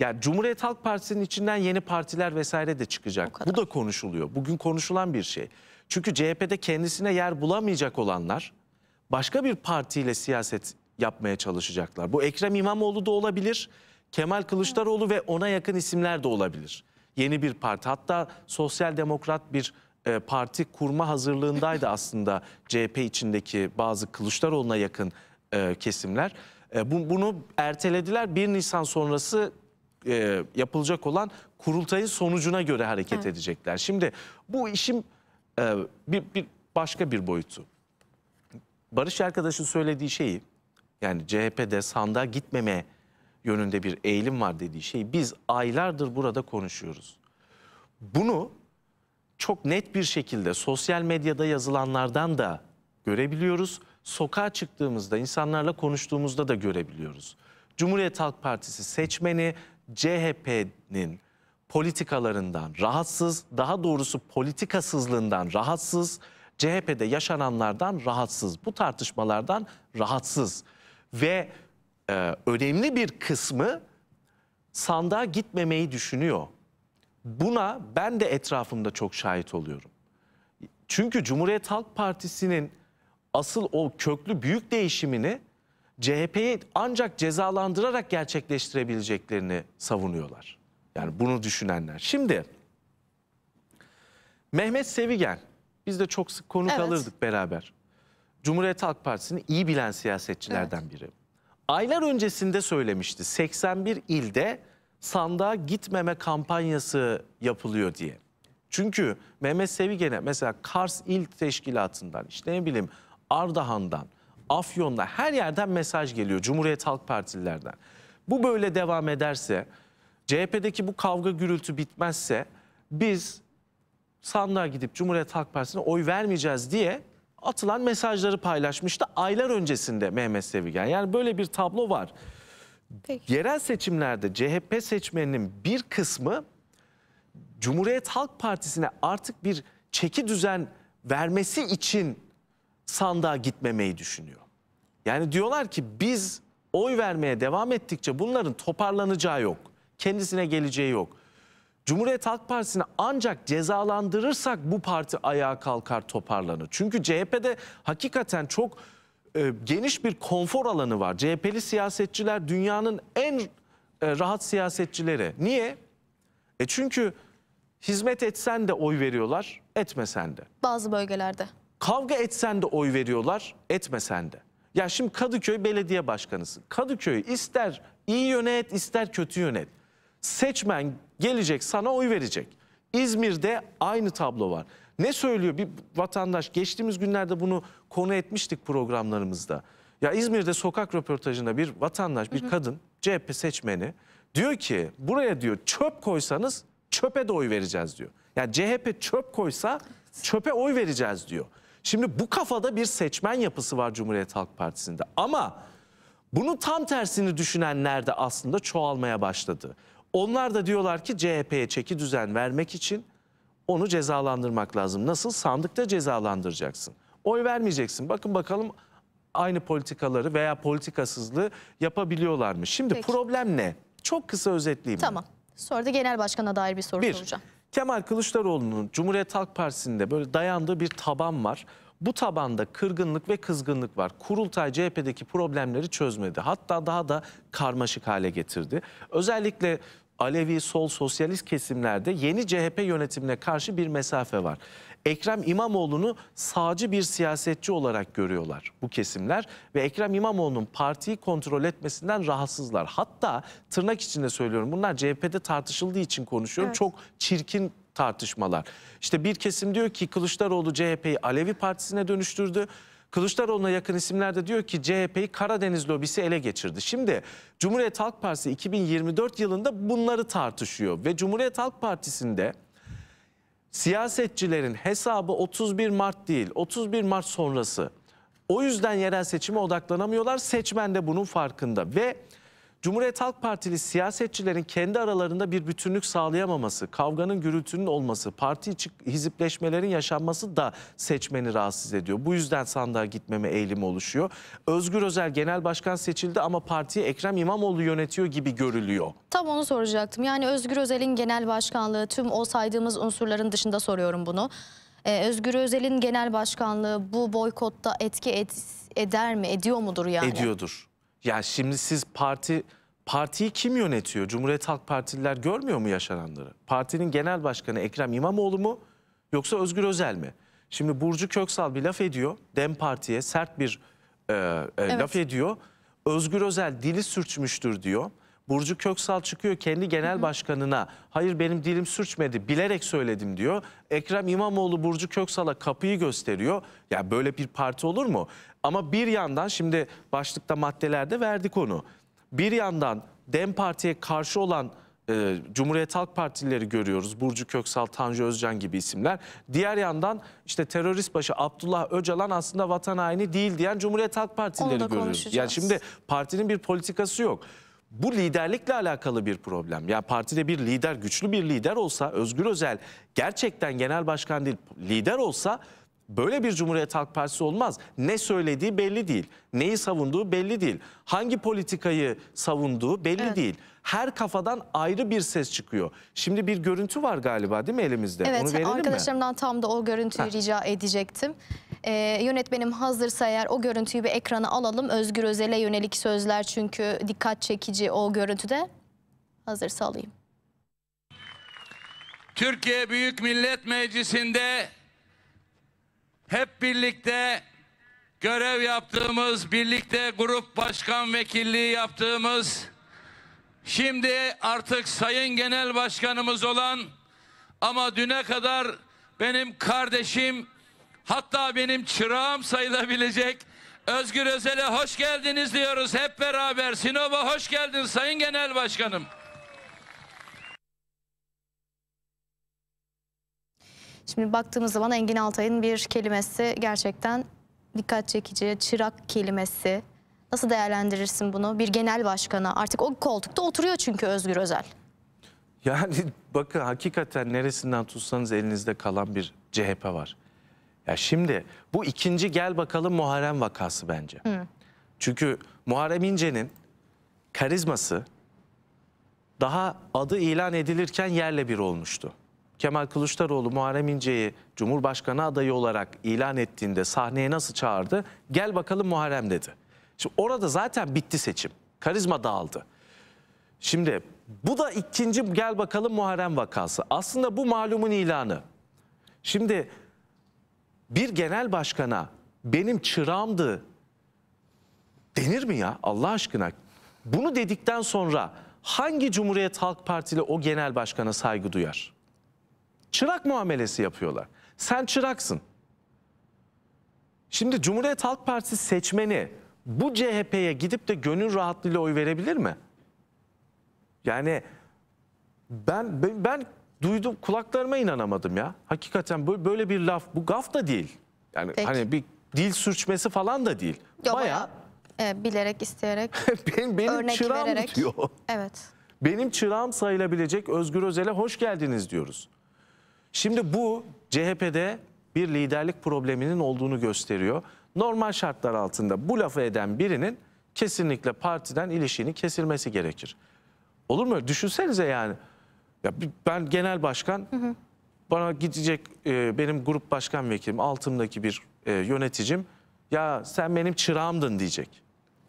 yani Cumhuriyet Halk Partisi'nin içinden yeni partiler vesaire de çıkacak. Bu da konuşuluyor. Bugün konuşulan bir şey. Çünkü CHP'de kendisine yer bulamayacak olanlar başka bir partiyle siyaset yapmaya çalışacaklar. Bu Ekrem İmamoğlu da olabilir, Kemal Kılıçdaroğlu ve ona yakın isimler de olabilir. Yeni bir parti hatta sosyal demokrat bir e, parti kurma hazırlığındaydı aslında CHP içindeki bazı Kılıçdaroğlu'na yakın e, kesimler. E, bu, bunu ertelediler 1 Nisan sonrası e, yapılacak olan kurultayın sonucuna göre hareket evet. edecekler. Şimdi bu işin e, bir, bir başka bir boyutu. Barış arkadaşın söylediği şeyi yani CHP'de Sanda gitmeme yönünde bir eğilim var dediği şeyi biz aylardır burada konuşuyoruz. Bunu çok net bir şekilde sosyal medyada yazılanlardan da görebiliyoruz. Sokağa çıktığımızda, insanlarla konuştuğumuzda da görebiliyoruz. Cumhuriyet Halk Partisi seçmeni CHP'nin politikalarından rahatsız, daha doğrusu politikasızlığından rahatsız, CHP'de yaşananlardan rahatsız, bu tartışmalardan rahatsız ve e, önemli bir kısmı sandığa gitmemeyi düşünüyor. Buna ben de etrafımda çok şahit oluyorum. Çünkü Cumhuriyet Halk Partisi'nin asıl o köklü büyük değişimini CHP'yi ancak cezalandırarak gerçekleştirebileceklerini savunuyorlar. Yani bunu düşünenler. Şimdi Mehmet Sevigen, biz de çok sık konuk evet. alırdık beraber. Cumhuriyet Halk Partisi'ni iyi bilen siyasetçilerden evet. biri. Aylar öncesinde söylemişti 81 ilde sandığa gitmeme kampanyası yapılıyor diye. Çünkü Mehmet Sevigen'e mesela Kars İl Teşkilatı'ndan işte ne bileyim Ardahan'dan Afyon'da her yerden mesaj geliyor Cumhuriyet Halk Partililerden. Bu böyle devam ederse CHP'deki bu kavga gürültü bitmezse biz sandığa gidip Cumhuriyet Halk Partisi'ne oy vermeyeceğiz diye atılan mesajları paylaşmıştı aylar öncesinde Mehmet Sevigen. Yani böyle bir tablo var. Peki. Yerel seçimlerde CHP seçmeninin bir kısmı Cumhuriyet Halk Partisi'ne artık bir çeki düzen vermesi için sandığa gitmemeyi düşünüyor. Yani diyorlar ki biz oy vermeye devam ettikçe bunların toparlanacağı yok. Kendisine geleceği yok. Cumhuriyet Halk Partisi'ni ancak cezalandırırsak bu parti ayağa kalkar toparlanır. Çünkü CHP'de hakikaten çok e, geniş bir konfor alanı var. CHP'li siyasetçiler dünyanın en e, rahat siyasetçileri. Niye? E çünkü hizmet etsen de oy veriyorlar, etmesen de. Bazı bölgelerde. Kavga etsen de oy veriyorlar, etmesen de. Ya şimdi Kadıköy belediye başkanısın. Kadıköy'ü ister iyi yönet, ister kötü yönet. Seçmen gelecek sana oy verecek. İzmir'de aynı tablo var. Ne söylüyor bir vatandaş? Geçtiğimiz günlerde bunu konu etmiştik programlarımızda. Ya İzmir'de sokak röportajında bir vatandaş, bir kadın, CHP seçmeni diyor ki buraya diyor çöp koysanız çöpe de oy vereceğiz diyor. Yani CHP çöp koysa [LAUGHS] çöpe oy vereceğiz diyor. Şimdi bu kafada bir seçmen yapısı var Cumhuriyet Halk Partisi'nde. Ama bunun tam tersini düşünenler de aslında çoğalmaya başladı. Onlar da diyorlar ki CHP'ye çeki düzen vermek için onu cezalandırmak lazım. Nasıl? Sandıkta cezalandıracaksın. Oy vermeyeceksin. Bakın bakalım aynı politikaları veya politikasızlığı yapabiliyorlar mı? Şimdi Peki. problem ne? Çok kısa özetleyeyim. Tamam. Ben. Sonra da genel başkana dair bir soru bir, soracağım. Kemal Kılıçdaroğlu'nun Cumhuriyet Halk Partisi'nde böyle dayandığı bir taban var. Bu tabanda kırgınlık ve kızgınlık var. Kurultay CHP'deki problemleri çözmedi. Hatta daha da karmaşık hale getirdi. Özellikle Alevi, sol, sosyalist kesimlerde yeni CHP yönetimine karşı bir mesafe var. Ekrem İmamoğlu'nu sağcı bir siyasetçi olarak görüyorlar bu kesimler ve Ekrem İmamoğlu'nun partiyi kontrol etmesinden rahatsızlar. Hatta tırnak içinde söylüyorum bunlar CHP'de tartışıldığı için konuşuyorum. Evet. Çok çirkin tartışmalar. İşte bir kesim diyor ki Kılıçdaroğlu CHP'yi Alevi Partisi'ne dönüştürdü. Kılıçdaroğlu'na yakın isimler de diyor ki CHP'yi Karadeniz lobisi ele geçirdi. Şimdi Cumhuriyet Halk Partisi 2024 yılında bunları tartışıyor ve Cumhuriyet Halk Partisi'nde siyasetçilerin hesabı 31 Mart değil 31 Mart sonrası. O yüzden yerel seçime odaklanamıyorlar. Seçmen de bunun farkında ve Cumhuriyet Halk Partili siyasetçilerin kendi aralarında bir bütünlük sağlayamaması, kavganın gürültünün olması, parti içi hizipleşmelerin yaşanması da seçmeni rahatsız ediyor. Bu yüzden sandığa gitmeme eğilimi oluşuyor. Özgür Özel genel başkan seçildi ama partiyi Ekrem İmamoğlu yönetiyor gibi görülüyor. Tam onu soracaktım. Yani Özgür Özel'in genel başkanlığı tüm o saydığımız unsurların dışında soruyorum bunu. Ee, Özgür Özel'in genel başkanlığı bu boykotta etki et, eder mi, ediyor mudur yani? Ediyordur. Ya şimdi siz parti partiyi kim yönetiyor? Cumhuriyet Halk Partililer görmüyor mu yaşananları? Partinin genel başkanı Ekrem İmamoğlu mu yoksa Özgür Özel mi? Şimdi Burcu Köksal bir laf ediyor. Dem Parti'ye sert bir e, e, evet. laf ediyor. Özgür Özel dili sürçmüştür diyor. Burcu Köksal çıkıyor kendi genel başkanına hayır benim dilim sürçmedi bilerek söyledim diyor. Ekrem İmamoğlu Burcu Köksal'a kapıyı gösteriyor. Ya böyle bir parti olur mu? Ama bir yandan şimdi başlıkta maddelerde verdik onu bir yandan DEM Parti'ye karşı olan e, Cumhuriyet Halk Partileri görüyoruz. Burcu Köksal, Tanju Özcan gibi isimler. Diğer yandan işte terörist başı Abdullah Öcalan aslında vatan haini değil diyen Cumhuriyet Halk Partileri görüyoruz. Yani şimdi partinin bir politikası yok. Bu liderlikle alakalı bir problem. Yani partide bir lider, güçlü bir lider olsa, Özgür Özel gerçekten genel başkan değil lider olsa Böyle bir Cumhuriyet Halk Partisi olmaz. Ne söylediği belli değil. Neyi savunduğu belli değil. Hangi politikayı savunduğu belli evet. değil. Her kafadan ayrı bir ses çıkıyor. Şimdi bir görüntü var galiba değil mi elimizde? Evet Onu arkadaşlarımdan mi? tam da o görüntüyü Heh. rica edecektim. Ee, yönetmenim hazırsa eğer o görüntüyü bir ekrana alalım. Özgür Özel'e yönelik sözler çünkü dikkat çekici o görüntüde. Hazırsa alayım. Türkiye Büyük Millet Meclisi'nde hep birlikte görev yaptığımız, birlikte grup başkan vekilliği yaptığımız, şimdi artık sayın genel başkanımız olan ama düne kadar benim kardeşim, hatta benim çırağım sayılabilecek Özgür Özel'e hoş geldiniz diyoruz hep beraber. Sinop'a hoş geldin Sayın Genel Başkanım. Şimdi baktığımız zaman Engin Altay'ın bir kelimesi gerçekten dikkat çekici. Çırak kelimesi. Nasıl değerlendirirsin bunu? Bir genel başkana artık o koltukta oturuyor çünkü Özgür Özel. Yani [LAUGHS] bakın hakikaten neresinden tutsanız elinizde kalan bir CHP var. Ya şimdi bu ikinci gel bakalım Muharrem vakası bence. Hı. Çünkü Muharrem İnce'nin karizması daha adı ilan edilirken yerle bir olmuştu. Kemal Kılıçdaroğlu Muharrem İnce'yi Cumhurbaşkanı adayı olarak ilan ettiğinde sahneye nasıl çağırdı? Gel bakalım Muharrem dedi. Şimdi orada zaten bitti seçim. Karizma dağıldı. Şimdi bu da ikinci gel bakalım Muharrem vakası. Aslında bu malumun ilanı. Şimdi bir genel başkana benim çırağımdı denir mi ya Allah aşkına? Bunu dedikten sonra hangi Cumhuriyet Halk Partili o genel başkana saygı duyar? çırak muamelesi yapıyorlar. Sen çıraksın. Şimdi Cumhuriyet Halk Partisi seçmeni bu CHP'ye gidip de gönül rahatlığıyla oy verebilir mi? Yani ben ben, ben duydum kulaklarıma inanamadım ya. Hakikaten böyle bir laf bu gaf da değil. Yani Peki. hani bir dil sürçmesi falan da değil. Yo, bayağı e, bilerek isteyerek [LAUGHS] benim, benim örnek çırağım vererek. diyor. Evet. Benim çırağım sayılabilecek Özgür Özel'e hoş geldiniz diyoruz. Şimdi bu CHP'de bir liderlik probleminin olduğunu gösteriyor. Normal şartlar altında bu lafı eden birinin kesinlikle partiden ilişiğini kesilmesi gerekir. Olur mu? Düşünsenize yani. Ya ben genel başkan hı hı. bana gidecek e, benim grup başkan vekilim altımdaki bir e, yöneticim ya sen benim çırağımdın diyecek.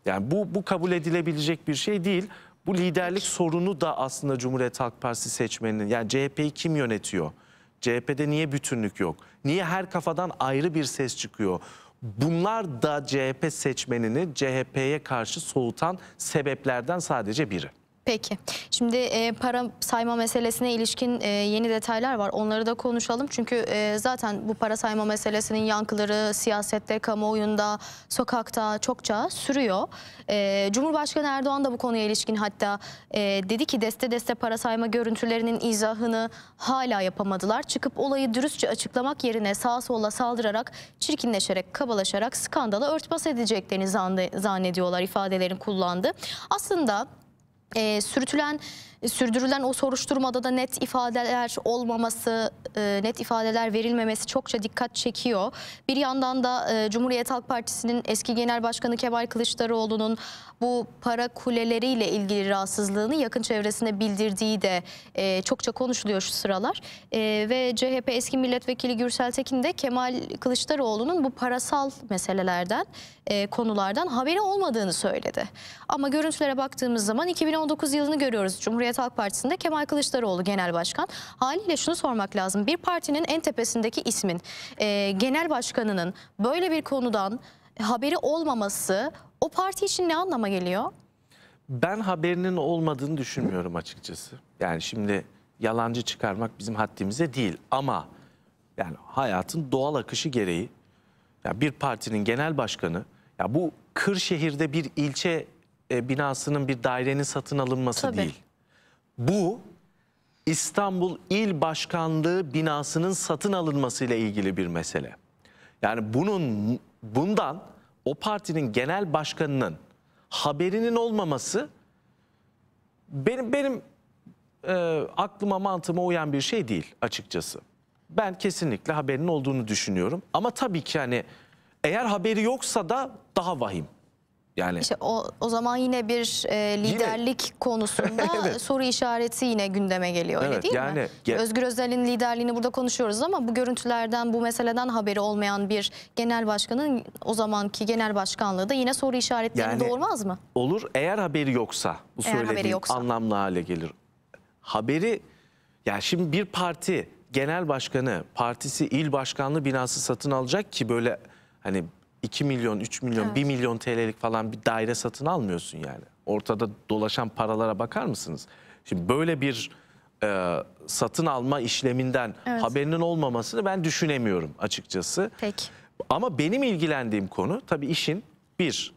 Yani bu, bu kabul edilebilecek bir şey değil. Bu liderlik sorunu da aslında Cumhuriyet Halk Partisi seçmeninin yani CHP'yi kim yönetiyor? CHP'de niye bütünlük yok? Niye her kafadan ayrı bir ses çıkıyor? Bunlar da CHP seçmenini CHP'ye karşı soğutan sebeplerden sadece biri. Peki. Şimdi e, para sayma meselesine ilişkin e, yeni detaylar var. Onları da konuşalım. Çünkü e, zaten bu para sayma meselesinin yankıları siyasette, kamuoyunda, sokakta çokça sürüyor. E, Cumhurbaşkanı Erdoğan da bu konuya ilişkin hatta e, dedi ki deste deste para sayma görüntülerinin izahını hala yapamadılar. Çıkıp olayı dürüstçe açıklamak yerine sağa sola saldırarak, çirkinleşerek, kabalaşarak skandalı örtbas edeceklerini zannediyorlar ifadelerini kullandı. Aslında e, sürtülen e, sürdürülen o soruşturmada da net ifadeler olmaması, e, net ifadeler verilmemesi çokça dikkat çekiyor. Bir yandan da e, Cumhuriyet Halk Partisi'nin eski genel başkanı Kemal Kılıçdaroğlu'nun bu para kuleleriyle ilgili rahatsızlığını yakın çevresine bildirdiği de çokça konuşuluyor şu sıralar. ve CHP eski milletvekili Gürsel Tekin de Kemal Kılıçdaroğlu'nun bu parasal meselelerden, konulardan haberi olmadığını söyledi. Ama görüntülere baktığımız zaman 2019 yılını görüyoruz. Cumhuriyet Cumhuriyet Halk Partisi'nde Kemal Kılıçdaroğlu genel başkan. Haliyle şunu sormak lazım. Bir partinin en tepesindeki ismin e, genel başkanının böyle bir konudan haberi olmaması o parti için ne anlama geliyor? Ben haberinin olmadığını düşünmüyorum açıkçası. Yani şimdi yalancı çıkarmak bizim haddimize değil ama yani hayatın doğal akışı gereği yani bir partinin genel başkanı ya bu Kırşehir'de bir ilçe e, binasının bir dairenin satın alınması Tabii. değil. Bu İstanbul İl Başkanlığı binasının satın alınmasıyla ilgili bir mesele. Yani bunun bundan o partinin genel başkanının haberinin olmaması benim benim e, aklıma mantığıma uyan bir şey değil açıkçası. Ben kesinlikle haberinin olduğunu düşünüyorum. Ama tabii ki hani eğer haberi yoksa da daha vahim. Yani işte o, o zaman yine bir e, liderlik yine, [LAUGHS] konusunda evet. soru işareti yine gündeme geliyor öyle değil yani, mi? Ge Özgür Özel'in liderliğini burada konuşuyoruz ama bu görüntülerden bu meseleden haberi olmayan bir genel başkanın o zamanki genel başkanlığı da yine soru işaretlerini yani, doğurmaz mı? Olur eğer haberi yoksa bu eğer söylediğim yoksa. anlamlı hale gelir. Haberi yani şimdi bir parti genel başkanı partisi il başkanlığı binası satın alacak ki böyle hani 2 milyon, 3 milyon, evet. 1 milyon TL'lik falan bir daire satın almıyorsun yani. Ortada dolaşan paralara bakar mısınız? Şimdi böyle bir e, satın alma işleminden evet. haberinin olmamasını ben düşünemiyorum açıkçası. Peki. Ama benim ilgilendiğim konu tabii işin bir,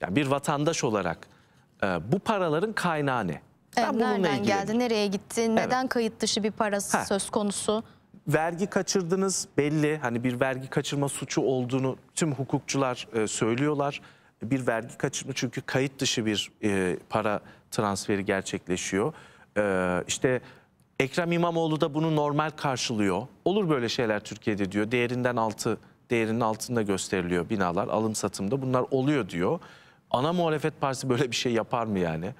yani bir vatandaş olarak e, bu paraların kaynağı ne? ben bununla nereden geldi, nereye gitti, evet. neden kayıt dışı bir parası ha. söz konusu? vergi kaçırdınız belli. Hani bir vergi kaçırma suçu olduğunu tüm hukukçular e, söylüyorlar. Bir vergi kaçırma çünkü kayıt dışı bir e, para transferi gerçekleşiyor. E, işte Ekrem İmamoğlu da bunu normal karşılıyor. Olur böyle şeyler Türkiye'de diyor. Değerinden altı, değerinin altında gösteriliyor binalar alım satımda. Bunlar oluyor diyor. Ana muhalefet partisi böyle bir şey yapar mı yani?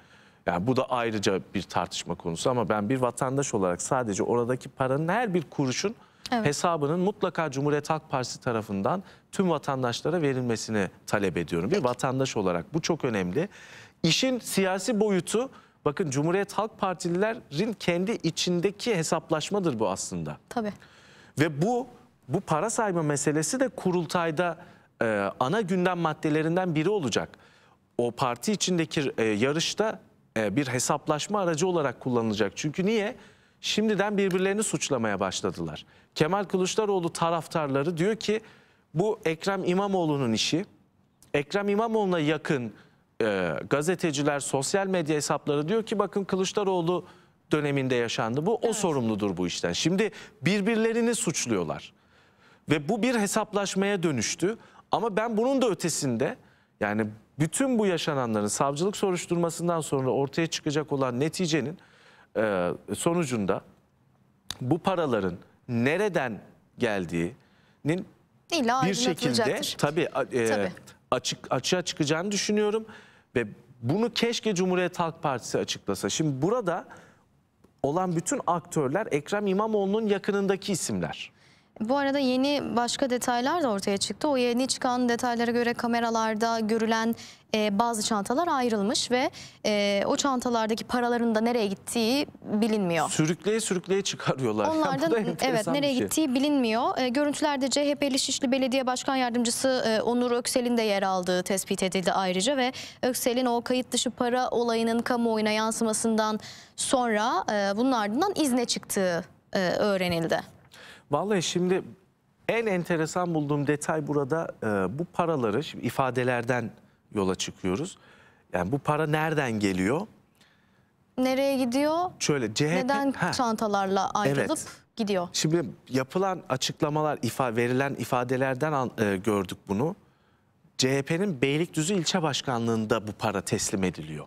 Yani bu da ayrıca bir tartışma konusu ama ben bir vatandaş olarak sadece oradaki paranın her bir kuruşun evet. hesabının mutlaka Cumhuriyet Halk Partisi tarafından tüm vatandaşlara verilmesini talep ediyorum. Bir vatandaş olarak bu çok önemli. İşin siyasi boyutu bakın Cumhuriyet Halk Partililerin kendi içindeki hesaplaşmadır bu aslında. Tabii. Ve bu bu para sayma meselesi de kurultayda e, ana gündem maddelerinden biri olacak. O parti içindeki e, yarışta e, bir hesaplaşma aracı olarak kullanılacak. Çünkü niye? Şimdiden birbirlerini suçlamaya başladılar. Kemal Kılıçdaroğlu taraftarları diyor ki bu Ekrem İmamoğlu'nun işi. Ekrem İmamoğlu'na yakın e, gazeteciler, sosyal medya hesapları diyor ki bakın Kılıçdaroğlu döneminde yaşandı bu. O evet. sorumludur bu işten. Şimdi birbirlerini suçluyorlar. Ve bu bir hesaplaşmaya dönüştü. Ama ben bunun da ötesinde yani bütün bu yaşananların savcılık soruşturmasından sonra ortaya çıkacak olan neticenin e, sonucunda bu paraların nereden geldiğinin İlla bir şekilde tabii, e, tabii açık açığa çıkacağını düşünüyorum ve bunu keşke Cumhuriyet Halk Partisi açıklasa. Şimdi burada olan bütün aktörler Ekrem İmamoğlu'nun yakınındaki isimler. Bu arada yeni başka detaylar da ortaya çıktı. O yeni çıkan detaylara göre kameralarda görülen e, bazı çantalar ayrılmış ve e, o çantalardaki paraların da nereye gittiği bilinmiyor. Sürükleye sürükleye çıkarıyorlar. [LAUGHS] Onlardan yani evet nereye şey. gittiği bilinmiyor. E, görüntülerde CHP'li Şişli Belediye Başkan Yardımcısı e, Onur Öksel'in de yer aldığı tespit edildi ayrıca ve Öksel'in o kayıt dışı para olayının kamuoyuna yansımasından sonra e, bunun ardından izne çıktığı e, öğrenildi. Vallahi şimdi en enteresan bulduğum detay burada e, bu paraları şimdi ifadelerden yola çıkıyoruz. Yani bu para nereden geliyor? Nereye gidiyor? Şöyle CHP neden ha. çantalarla ayrılıp evet. gidiyor? Şimdi yapılan açıklamalar, ifa verilen ifadelerden e, gördük bunu. CHP'nin Beylikdüzü ilçe başkanlığında bu para teslim ediliyor.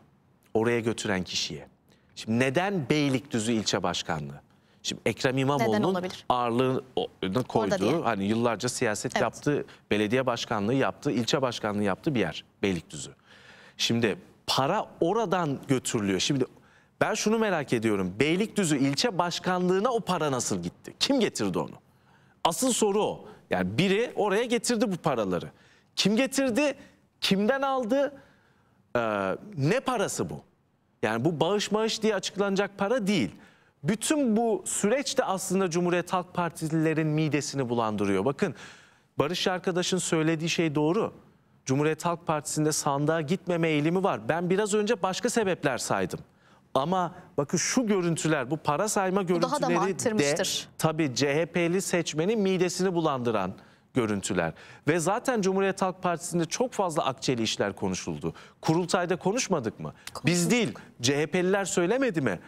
Oraya götüren kişiye. Şimdi neden Beylikdüzü ilçe başkanlığı? Şimdi Ekrem İmamoğlu'nun ağırlığını koyduğu, hani yıllarca siyaset evet. yaptığı, belediye başkanlığı yaptığı, ilçe başkanlığı yaptığı bir yer Beylikdüzü. Şimdi para oradan götürülüyor. Şimdi ben şunu merak ediyorum. Beylikdüzü ilçe başkanlığına o para nasıl gitti? Kim getirdi onu? Asıl soru o. Yani biri oraya getirdi bu paraları. Kim getirdi? Kimden aldı? Ee, ne parası bu? Yani bu bağış bağış diye açıklanacak para değil bütün bu süreç de aslında Cumhuriyet Halk Partililerin midesini bulandırıyor. Bakın Barış arkadaşın söylediği şey doğru. Cumhuriyet Halk Partisi'nde sandığa gitmeme eğilimi var. Ben biraz önce başka sebepler saydım. Ama bakın şu görüntüler, bu para sayma görüntüleri de tabii CHP'li seçmenin midesini bulandıran görüntüler. Ve zaten Cumhuriyet Halk Partisi'nde çok fazla akçeli işler konuşuldu. Kurultayda konuşmadık mı? Konuşmadık. Biz değil, CHP'liler söylemedi mi?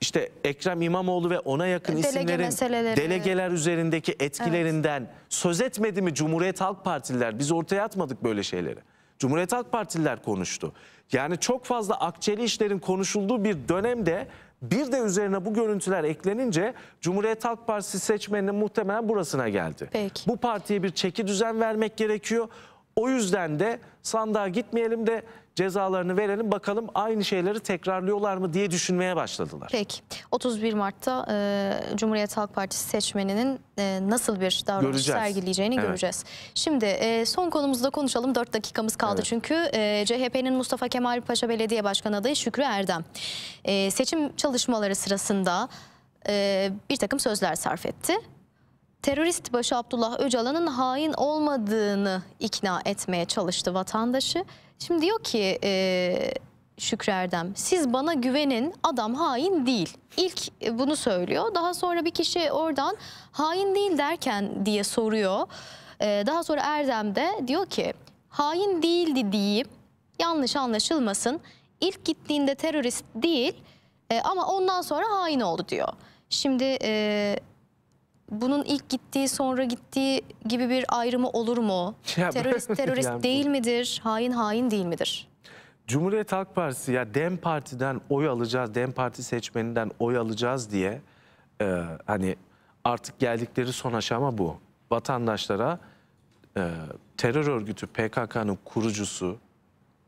işte Ekrem İmamoğlu ve ona yakın Delege isimlerin meseleleri. delegeler üzerindeki etkilerinden evet. söz etmedi mi Cumhuriyet Halk Partililer? Biz ortaya atmadık böyle şeyleri. Cumhuriyet Halk Partililer konuştu. Yani çok fazla akçeli işlerin konuşulduğu bir dönemde bir de üzerine bu görüntüler eklenince Cumhuriyet Halk Partisi seçmeninin muhtemelen burasına geldi. Peki. Bu partiye bir çeki düzen vermek gerekiyor. O yüzden de sandığa gitmeyelim de cezalarını verelim bakalım aynı şeyleri tekrarlıyorlar mı diye düşünmeye başladılar. Peki 31 Mart'ta e, Cumhuriyet Halk Partisi seçmeninin e, nasıl bir davranış göreceğiz. sergileyeceğini evet. göreceğiz. Şimdi e, son konumuzda konuşalım 4 dakikamız kaldı evet. çünkü e, CHP'nin Mustafa Kemal Paşa Belediye Başkanı adayı Şükrü Erdem e, seçim çalışmaları sırasında e, bir takım sözler sarf etti terörist başı Abdullah Öcalan'ın hain olmadığını ikna etmeye çalıştı vatandaşı Şimdi diyor ki e, Şükrü Erdem siz bana güvenin adam hain değil. İlk e, bunu söylüyor daha sonra bir kişi oradan hain değil derken diye soruyor. E, daha sonra Erdem de diyor ki hain değildi diyeyim yanlış anlaşılmasın. İlk gittiğinde terörist değil e, ama ondan sonra hain oldu diyor. Şimdi... E, bunun ilk gittiği sonra gittiği gibi bir ayrımı olur mu? Ya, terörist terörist [LAUGHS] yani değil bu. midir? Hain hain değil midir? Cumhuriyet Halk Partisi ya Dem Parti'den oy alacağız, Dem Parti seçmeninden oy alacağız diye e, hani artık geldikleri son aşama bu. Vatandaşlara e, terör örgütü PKK'nın kurucusu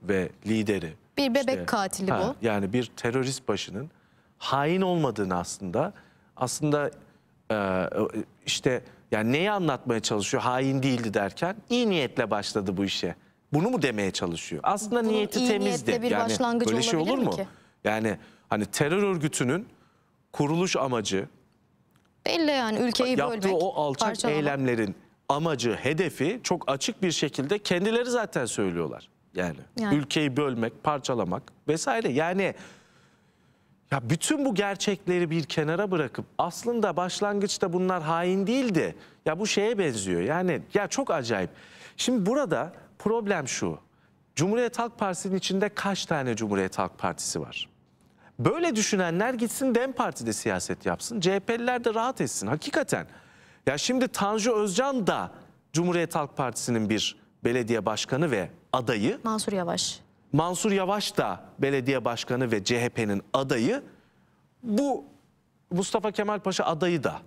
ve lideri. Bir bebek işte, katili ha, bu. Yani bir terörist başının hain olmadığını aslında aslında ee, e, işte yani neyi anlatmaya çalışıyor hain değildi derken iyi niyetle başladı bu işe. Bunu mu demeye çalışıyor? Aslında Bunun niyeti iyi temizdi. Bir yani böyle şey olur mu? Ki? Yani hani terör örgütünün kuruluş amacı belli yani ülkeyi yaptığı bölmek, o alçak parçalamak. eylemlerin amacı, hedefi çok açık bir şekilde kendileri zaten söylüyorlar. Yani, yani. ülkeyi bölmek, parçalamak vesaire. Yani ya bütün bu gerçekleri bir kenara bırakıp aslında başlangıçta bunlar hain değildi. Ya bu şeye benziyor. Yani ya çok acayip. Şimdi burada problem şu. Cumhuriyet Halk Partisi'nin içinde kaç tane Cumhuriyet Halk Partisi var? Böyle düşünenler gitsin DEM Parti'de siyaset yapsın. CHP'liler de rahat etsin hakikaten. Ya şimdi Tanju Özcan da Cumhuriyet Halk Partisi'nin bir belediye başkanı ve adayı. Mansur Yavaş. Mansur Yavaş da belediye başkanı ve CHP'nin adayı bu Mustafa Kemal Paşa adayı da.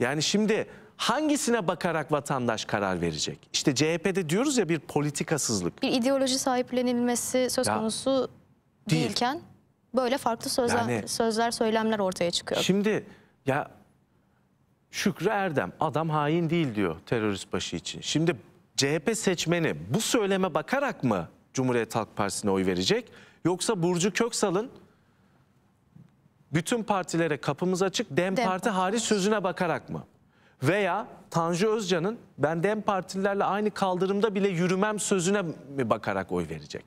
Yani şimdi hangisine bakarak vatandaş karar verecek? İşte CHP'de diyoruz ya bir politikasızlık. Bir ideoloji sahiplenilmesi söz ya, konusu değil. değilken böyle farklı sözler, yani, sözler söylemler ortaya çıkıyor. Şimdi ya Şükrü Erdem adam hain değil diyor terörist başı için. Şimdi CHP seçmeni bu söyleme bakarak mı Cumhuriyet Halk Partisi'ne oy verecek? Yoksa Burcu Köksal'ın bütün partilere kapımız açık Dem, Dem Parti hariç sözüne bakarak mı? Veya Tanju Özcan'ın ben Dem Partililerle aynı kaldırımda bile yürümem sözüne mi bakarak oy verecek?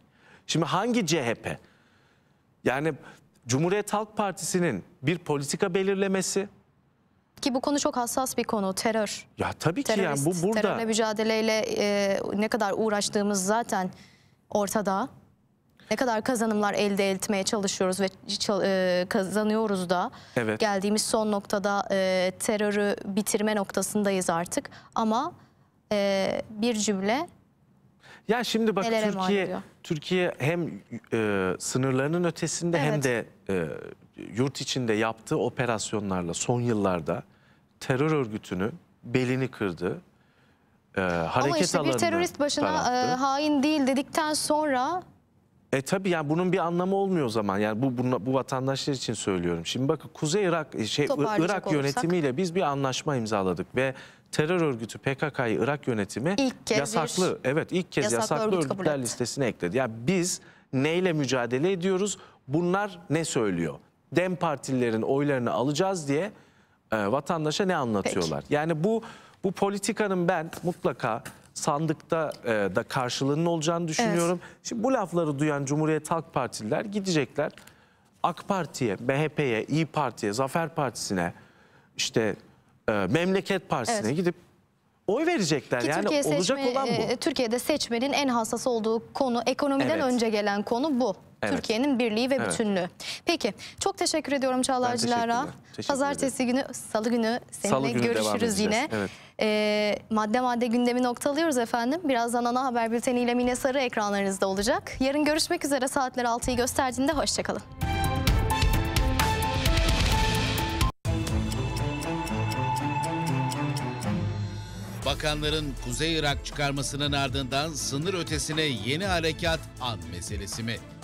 Şimdi hangi CHP? Yani Cumhuriyet Halk Partisi'nin bir politika belirlemesi, ki bu konu çok hassas bir konu terör. Ya tabii ki yani bu burada. Terörle mücadeleyle e, ne kadar uğraştığımız zaten ortada. Ne kadar kazanımlar elde etmeye çalışıyoruz ve e, kazanıyoruz da. Evet. Geldiğimiz son noktada e, terörü bitirme noktasındayız artık. Ama e, bir cümle ya şimdi bak Türkiye Türkiye hem e, sınırlarının ötesinde evet. hem de e, yurt içinde yaptığı operasyonlarla son yıllarda terör örgütünü belini kırdı e, hareket Ama işte bir terörist başına e, hain değil dedikten sonra... E tabii yani bunun bir anlamı olmuyor o zaman. Yani bu bunu, bu vatandaşlar için söylüyorum. Şimdi bakın Kuzey Irak e, şey Irak yönetimiyle olursak. biz bir anlaşma imzaladık ve terör örgütü PKK'yı Irak yönetimi ilk kez yasaklı bir, evet ilk kez yasaklı, yasaklı örgüt örgütler listesine ekledi. Yani biz neyle mücadele ediyoruz? Bunlar ne söylüyor? Dem partilerin oylarını alacağız diye e, vatandaşa ne anlatıyorlar? Peki. Yani bu bu politikanın ben mutlaka sandıkta e, da karşılığının olacağını düşünüyorum. Evet. Şimdi bu lafları duyan Cumhuriyet Halk Partililer gidecekler AK Parti'ye, MHP'ye, İyi Parti'ye, Zafer Partisi'ne işte e, Memleket Partisi'ne evet. gidip oy verecekler. Ki yani Türkiye seçme, olan bu. E, e, Türkiye'de seçmenin en hassas olduğu konu, ekonomiden evet. önce gelen konu bu. Evet. Türkiye'nin birliği ve evet. bütünlüğü. Peki, çok teşekkür ediyorum Çağlar Cilara. Pazartesi günü, salı günü seninle salı günü görüşürüz yine. Evet. E, madde madde gündemi noktalıyoruz efendim. Birazdan ana haber bülteniyle Mine Sarı ekranlarınızda olacak. Yarın görüşmek üzere saatler 6'yı gösterdiğinde hoşçakalın. Bakanların Kuzey Irak çıkarmasının ardından sınır ötesine yeni harekat an meselesi mi?